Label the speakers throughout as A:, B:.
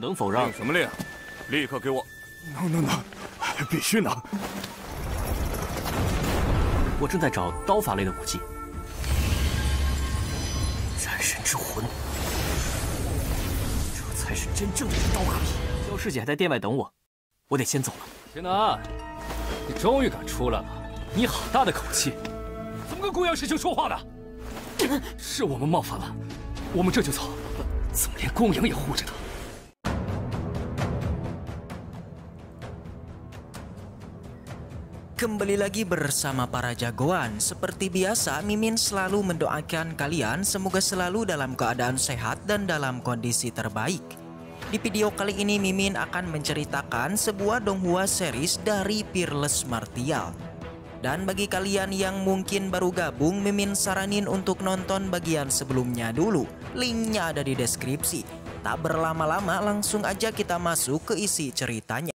A: 能否让什么令？立刻给我！能能能，必须能！我正在找刀法类的武器。战神之魂，这才是真正的刀品。萧师姐还在店外等我，我得先走了。天南，你终于敢出来了！你好大的口气，怎么跟顾阳师兄说话的？是我们冒犯了，我们这就走。怎么连顾阳也护着他？Kembali lagi bersama para jagoan Seperti biasa Mimin selalu mendoakan kalian Semoga selalu dalam keadaan sehat dan dalam kondisi terbaik Di video kali ini Mimin akan menceritakan sebuah donghua series dari Peerless Martial dan bagi kalian yang mungkin baru gabung, Mimin saranin untuk nonton bagian sebelumnya dulu. Linknya ada di deskripsi. Tak berlama-lama langsung aja kita masuk ke isi ceritanya.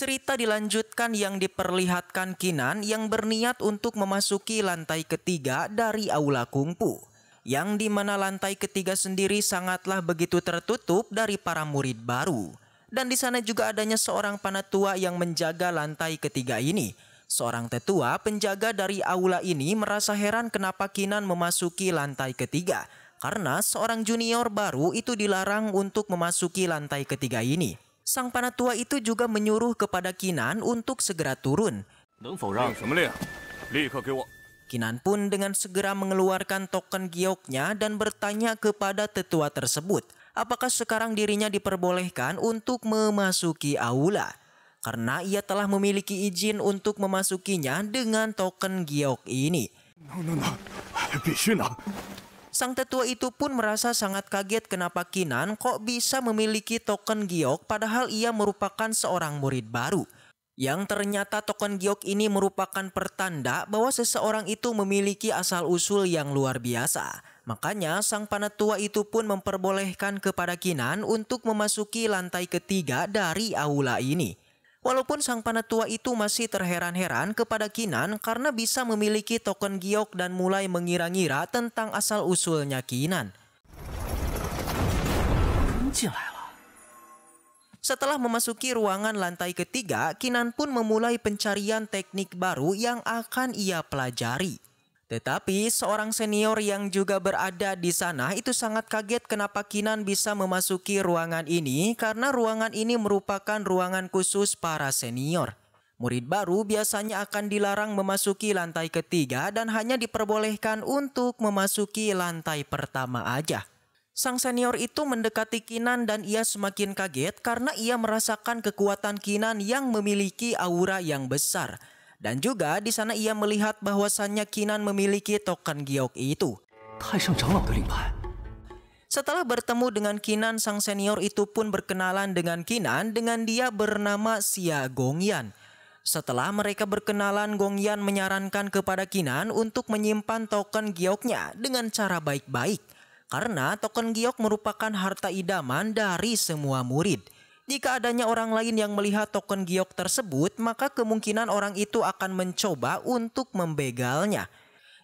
A: cerita dilanjutkan yang diperlihatkan Kinan yang berniat untuk memasuki lantai ketiga dari aula kungfu. Yang dimana lantai ketiga sendiri sangatlah begitu tertutup dari para murid baru. Dan di sana juga adanya seorang panatua yang menjaga lantai ketiga ini. Seorang tetua penjaga dari aula ini merasa heran kenapa Kinan memasuki lantai ketiga. Karena seorang junior baru itu dilarang untuk memasuki lantai ketiga ini. Sang Panatua itu juga menyuruh kepada Kinan untuk segera turun. Kinan pun dengan segera mengeluarkan token gioknya dan bertanya kepada tetua tersebut, apakah sekarang dirinya diperbolehkan untuk memasuki aula. Karena ia telah memiliki izin untuk memasukinya dengan token giok ini. Sang tetua itu pun merasa sangat kaget kenapa Kinan kok bisa memiliki token giok padahal ia merupakan seorang murid baru. Yang ternyata token giok ini merupakan pertanda bahwa seseorang itu memiliki asal-usul yang luar biasa. Makanya sang panetua itu pun memperbolehkan kepada Kinan untuk memasuki lantai ketiga dari aula ini. Walaupun sang panetua itu masih terheran-heran kepada Kinan karena bisa memiliki token giok dan mulai mengira-ngira tentang asal-usulnya Kinan. Setelah memasuki ruangan lantai ketiga, Kinan pun memulai pencarian teknik baru yang akan ia pelajari. Tetapi seorang senior yang juga berada di sana itu sangat kaget kenapa Kinan bisa memasuki ruangan ini karena ruangan ini merupakan ruangan khusus para senior. Murid baru biasanya akan dilarang memasuki lantai ketiga dan hanya diperbolehkan untuk memasuki lantai pertama aja. Sang senior itu mendekati Kinan dan ia semakin kaget karena ia merasakan kekuatan Kinan yang memiliki aura yang besar. Dan juga di sana ia melihat bahwasannya Kinan memiliki token giok itu. Setelah bertemu dengan Kinan, sang senior itu pun berkenalan dengan Kinan dengan dia bernama Xia Gongyan. Setelah mereka berkenalan, Gongyan menyarankan kepada Kinan untuk menyimpan token gioknya dengan cara baik-baik. Karena token giok merupakan harta idaman dari semua murid. Jika adanya orang lain yang melihat token giok tersebut, maka kemungkinan orang itu akan mencoba untuk membegalnya.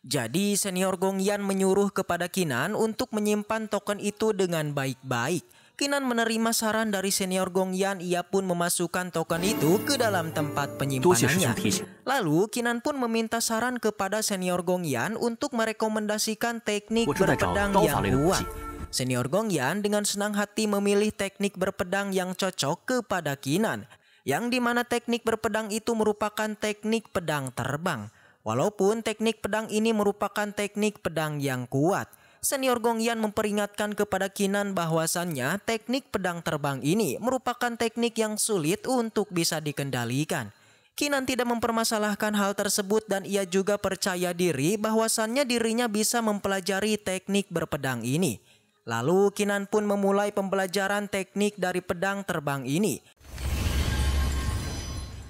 A: Jadi senior Gong Gongyan menyuruh kepada Kinan untuk menyimpan token itu dengan baik-baik. Kinan menerima saran dari senior Gong Gongyan, ia pun memasukkan token itu ke dalam tempat penyimpanannya. Lalu Kinan pun meminta saran kepada senior Gong Gongyan untuk merekomendasikan teknik berpedang yang kuat. Senior Gong Yan dengan senang hati memilih teknik berpedang yang cocok kepada Kinan, yang dimana teknik berpedang itu merupakan teknik pedang terbang. Walaupun teknik pedang ini merupakan teknik pedang yang kuat, Senior Gong Yan memperingatkan kepada Kinan bahwasannya teknik pedang terbang ini merupakan teknik yang sulit untuk bisa dikendalikan. Kinan tidak mempermasalahkan hal tersebut dan ia juga percaya diri bahwasannya dirinya bisa mempelajari teknik berpedang ini. Lalu Kinan pun memulai pembelajaran teknik dari pedang terbang ini.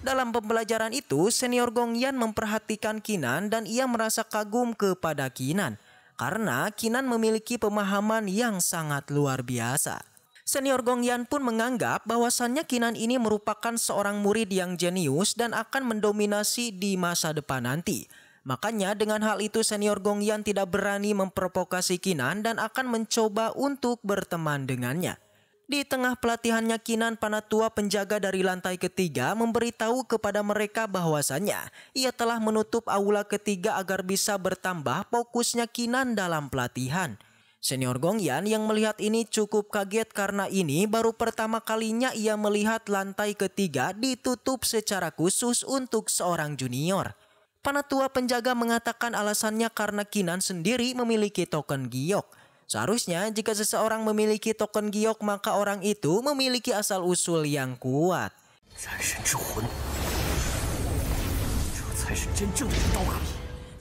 A: Dalam pembelajaran itu, senior Gong Yan memperhatikan Kinan dan ia merasa kagum kepada Kinan karena Kinan memiliki pemahaman yang sangat luar biasa. Senior Gong Yan pun menganggap bahwasannya Kinan ini merupakan seorang murid yang jenius dan akan mendominasi di masa depan nanti. Makanya dengan hal itu senior Gong Yan tidak berani memprovokasi Kinan dan akan mencoba untuk berteman dengannya. Di tengah pelatihannya Kinan Panatua penjaga dari lantai ketiga memberitahu kepada mereka bahwasannya ia telah menutup aula ketiga agar bisa bertambah fokusnya Kinan dalam pelatihan. Senior Gong Yan yang melihat ini cukup kaget karena ini baru pertama kalinya ia melihat lantai ketiga ditutup secara khusus untuk seorang junior. Panatua penjaga mengatakan alasannya karena Kinan sendiri memiliki token giok. Seharusnya jika seseorang memiliki token giok maka orang itu memiliki asal-usul yang kuat.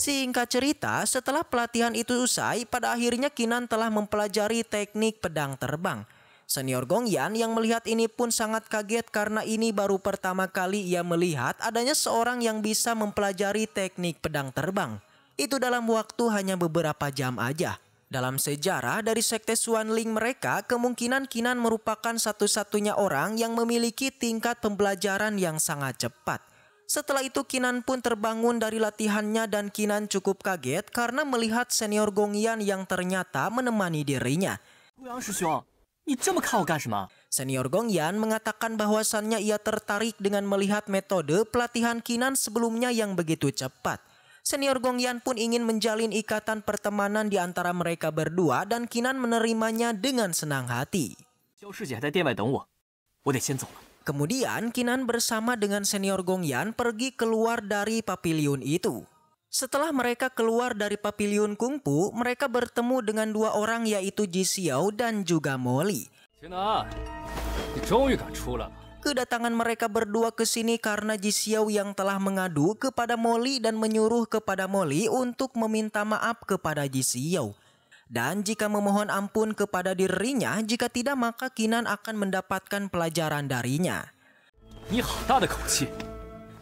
A: Singkat cerita, setelah pelatihan itu usai, pada akhirnya Kinan telah mempelajari teknik pedang terbang. Senior Gong Yan yang melihat ini pun sangat kaget karena ini baru pertama kali ia melihat adanya seorang yang bisa mempelajari teknik pedang terbang. Itu dalam waktu hanya beberapa jam aja. Dalam sejarah dari sekte Ling mereka, kemungkinan Kinan merupakan satu-satunya orang yang memiliki tingkat pembelajaran yang sangat cepat. Setelah itu Kinan pun terbangun dari latihannya dan Kinan cukup kaget karena melihat senior Gong Yan yang ternyata menemani dirinya. Senior Gong Yan mengatakan bahwasannya ia tertarik dengan melihat metode pelatihan Kinan sebelumnya yang begitu cepat. Senior Gong Yan pun ingin menjalin ikatan pertemanan di antara mereka berdua dan Kinan menerimanya dengan senang hati. Kemudian Kinan bersama dengan senior Gong Yan pergi keluar dari papiliun itu. Setelah mereka keluar dari pavilion kungfu, mereka bertemu dengan dua orang yaitu Ji Xiao dan juga Molly. Kedatangan mereka berdua ke sini karena Ji Xiao yang telah mengadu kepada Molly dan menyuruh kepada Molly untuk meminta maaf kepada Ji Xiao. Dan jika memohon ampun kepada dirinya, jika tidak maka Kinan akan mendapatkan pelajaran darinya.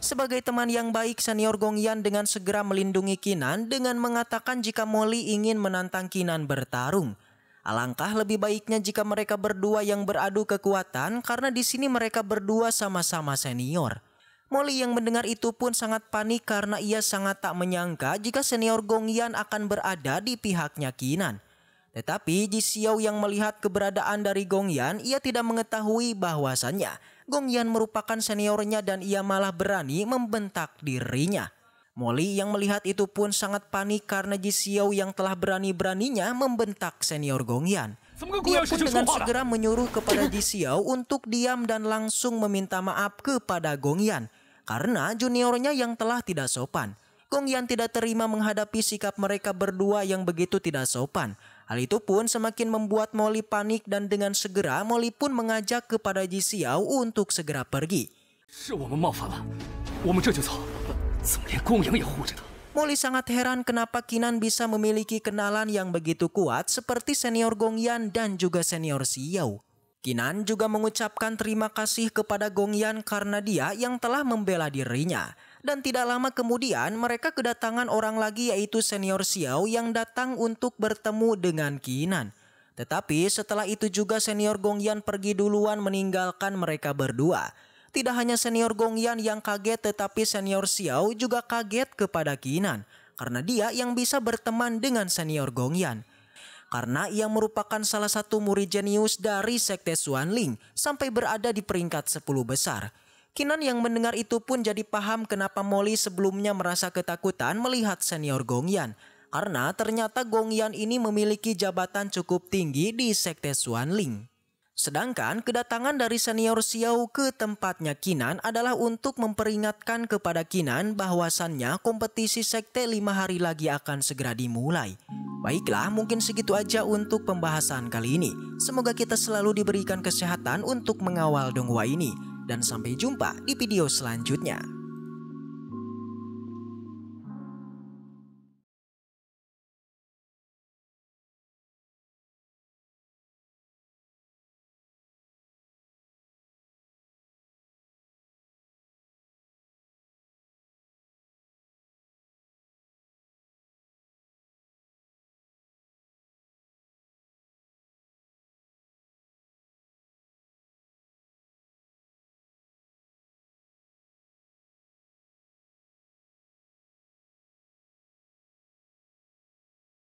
A: Sebagai teman yang baik, senior Gongyan dengan segera melindungi Kinan dengan mengatakan jika Molly ingin menantang Kinan bertarung. Alangkah lebih baiknya jika mereka berdua yang beradu kekuatan karena di sini mereka berdua sama-sama senior. Molly yang mendengar itu pun sangat panik karena ia sangat tak menyangka jika senior Gongyan akan berada di pihaknya Kinan. Tetapi Ji Xiao yang melihat keberadaan dari Gong Yan, ia tidak mengetahui bahwasannya Gong Yan merupakan seniornya dan ia malah berani membentak dirinya. Molly yang melihat itu pun sangat panik karena Ji Xiao yang telah berani-beraninya membentak senior Gong Yan. Dia pun dengan segera menyuruh kepada Ji Xiao untuk diam dan langsung meminta maaf kepada Gong Yan karena juniornya yang telah tidak sopan. Gong Yan tidak terima menghadapi sikap mereka berdua yang begitu tidak sopan. Hal itu pun semakin membuat Molly panik dan dengan segera Molly pun mengajak kepada Ji Xiao untuk segera pergi. Molly sangat heran kenapa Kinan bisa memiliki kenalan yang begitu kuat seperti senior Gong Yan dan juga senior Xiao. Kinan juga mengucapkan terima kasih kepada Gong Yan karena dia yang telah membela dirinya. Dan tidak lama kemudian mereka kedatangan orang lagi yaitu senior Xiao yang datang untuk bertemu dengan Kinan. Tetapi setelah itu juga senior Gongyan pergi duluan meninggalkan mereka berdua. Tidak hanya senior Gongyan yang kaget tetapi senior Xiao juga kaget kepada Kinan karena dia yang bisa berteman dengan senior Gongyan. Karena ia merupakan salah satu murid jenius dari Sekte Xuanling sampai berada di peringkat 10 besar. Kinan yang mendengar itu pun jadi paham kenapa Molly sebelumnya merasa ketakutan melihat senior Gongyan. Karena ternyata Gongyan ini memiliki jabatan cukup tinggi di sekte Xuanling. Sedangkan kedatangan dari senior Xiao ke tempatnya Kinan adalah untuk memperingatkan kepada Kinan bahwasannya kompetisi sekte lima hari lagi akan segera dimulai. Baiklah, mungkin segitu aja untuk pembahasan kali ini. Semoga kita selalu diberikan kesehatan untuk mengawal Donghua ini dan sampai jumpa di video selanjutnya.